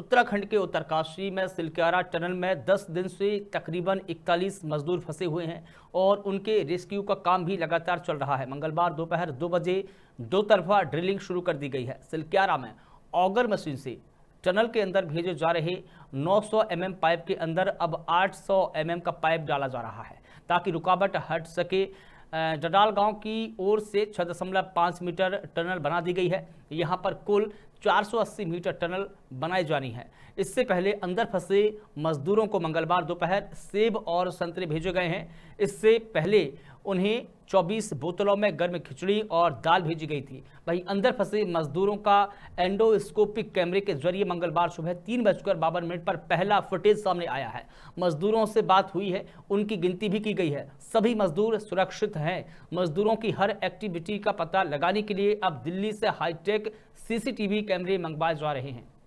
उत्तराखंड के उत्तरकाशी में सिलक्यारा टनल में 10 दिन से तकरीबन 41 मजदूर फंसे हुए हैं और उनके रेस्क्यू का काम भी लगातार चल रहा है मंगलवार दोपहर दो बजे दो तरफा ड्रिलिंग शुरू कर दी गई है सिलक्यारा में ऑगर मशीन से टनल के अंदर भेजे जा रहे 900 सौ एम पाइप के अंदर अब 800 सौ एम का पाइप डाला जा रहा है ताकि रुकावट हट सके डडाल गांव की ओर से 6.5 मीटर टनल बना दी गई है यहां पर कुल 480 मीटर टनल बनाई जानी है इससे पहले अंदर फंसे मजदूरों को मंगलवार दोपहर सेब और संतरे भेजे गए हैं इससे पहले उन्हें 24 बोतलों में गर्म खिचड़ी और दाल भेजी गई थी वहीं अंदर फंसे मजदूरों का एंडोस्कोपिक कैमरे के जरिए मंगलवार सुबह तीन बजकर बावन मिनट पर पहला फुटेज सामने आया है मजदूरों से बात हुई है उनकी गिनती भी की गई है सभी मजदूर सुरक्षित हैं मजदूरों की हर एक्टिविटी का पता लगाने के लिए अब दिल्ली से हाईटेक सीसीटीवी कैमरे मंगवाए जा रहे हैं